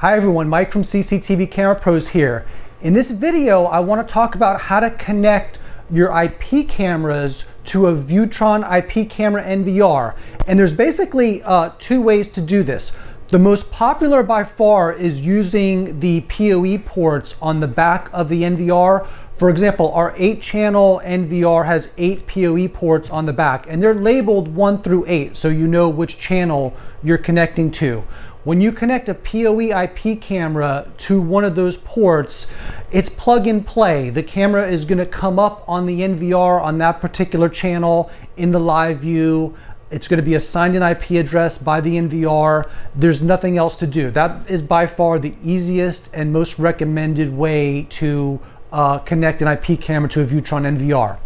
Hi everyone, Mike from CCTV Camera Pros here. In this video, I wanna talk about how to connect your IP cameras to a Viewtron IP camera NVR. And there's basically uh, two ways to do this. The most popular by far is using the PoE ports on the back of the NVR. For example, our eight channel NVR has eight PoE ports on the back and they're labeled one through eight. So you know which channel you're connecting to. When you connect a PoE IP camera to one of those ports, it's plug and play. The camera is gonna come up on the NVR on that particular channel in the live view. It's gonna be assigned an IP address by the NVR. There's nothing else to do. That is by far the easiest and most recommended way to uh, connect an IP camera to a Viewtron NVR.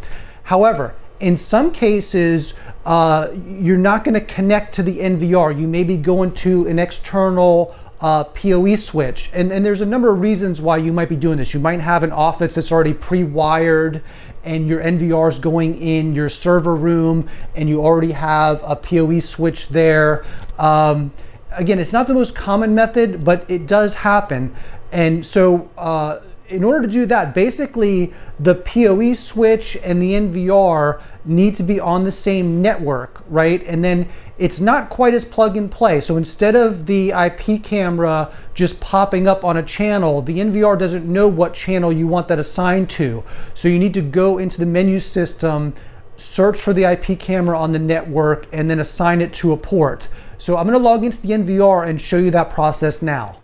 However, in some cases, uh, you're not going to connect to the NVR. You may be going to an external uh, PoE switch. And, and there's a number of reasons why you might be doing this. You might have an office that's already pre-wired and your NVR is going in your server room and you already have a PoE switch there. Um, again, it's not the most common method, but it does happen. And so, uh, in order to do that, basically the PoE switch and the NVR need to be on the same network, right? And then it's not quite as plug and play. So instead of the IP camera just popping up on a channel, the NVR doesn't know what channel you want that assigned to. So you need to go into the menu system, search for the IP camera on the network, and then assign it to a port. So I'm gonna log into the NVR and show you that process now.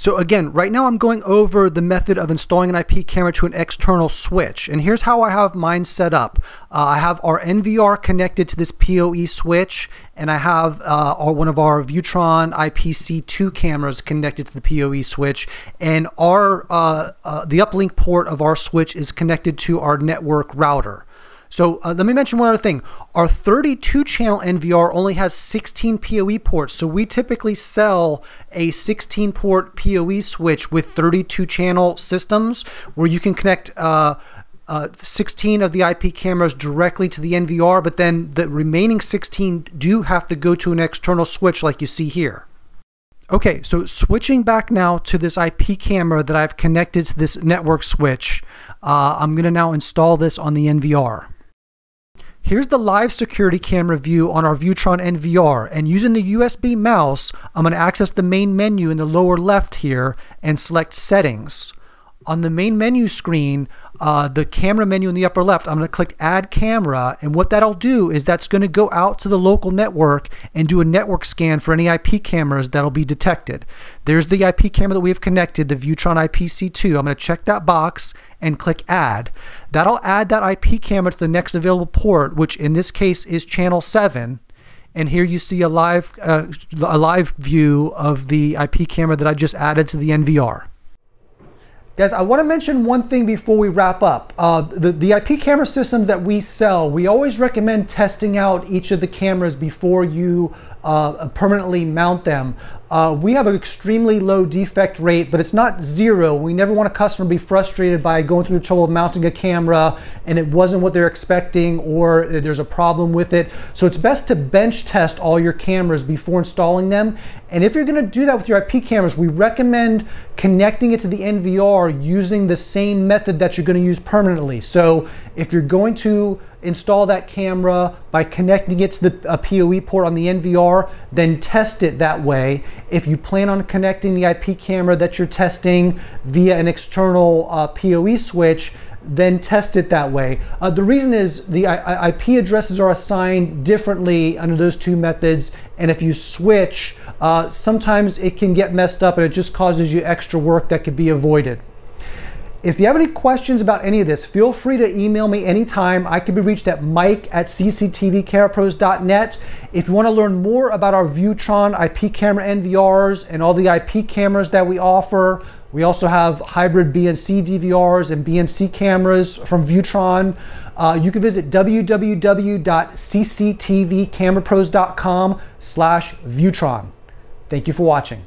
So again, right now I'm going over the method of installing an IP camera to an external switch. And here's how I have mine set up. Uh, I have our NVR connected to this PoE switch, and I have uh, our, one of our Viewtron IPC2 cameras connected to the PoE switch. And our uh, uh, the uplink port of our switch is connected to our network router. So uh, let me mention one other thing. Our 32 channel NVR only has 16 PoE ports. So we typically sell a 16 port PoE switch with 32 channel systems where you can connect uh, uh, 16 of the IP cameras directly to the NVR, but then the remaining 16 do have to go to an external switch like you see here. Okay, so switching back now to this IP camera that I've connected to this network switch, uh, I'm going to now install this on the NVR. Here's the live security camera view on our Viewtron NVR, and using the USB mouse, I'm going to access the main menu in the lower left here and select Settings. On the main menu screen, uh, the camera menu in the upper left, I'm going to click Add Camera, and what that'll do is that's going to go out to the local network and do a network scan for any IP cameras that'll be detected. There's the IP camera that we have connected, the Viewtron IPC2. I'm going to check that box, and click add. That'll add that IP camera to the next available port, which in this case is channel 7. And here you see a live, uh, a live view of the IP camera that I just added to the NVR. Guys, I want to mention one thing before we wrap up. Uh, the, the IP camera systems that we sell, we always recommend testing out each of the cameras before you uh, permanently mount them. Uh, we have an extremely low defect rate, but it's not zero. We never want a customer to be frustrated by going through the trouble of mounting a camera and it wasn't what they're expecting or there's a problem with it. So it's best to bench test all your cameras before installing them. And if you're gonna do that with your IP cameras, we recommend connecting it to the NVR using the same method that you're gonna use permanently. So if you're going to install that camera by connecting it to the PoE port on the NVR, then test it that way. If you plan on connecting the IP camera that you're testing via an external uh, PoE switch, then test it that way. Uh, the reason is the I IP addresses are assigned differently under those two methods, and if you switch, uh, sometimes it can get messed up and it just causes you extra work that could be avoided. If you have any questions about any of this, feel free to email me anytime. I can be reached at mike at cctvcarapros.net. If you want to learn more about our Viewtron IP camera NVRs and all the IP cameras that we offer, we also have hybrid BNC DVRs and BNC cameras from Viewtron. Uh, you can visit www.cctvcamerapros.com slash Viewtron. Thank you for watching.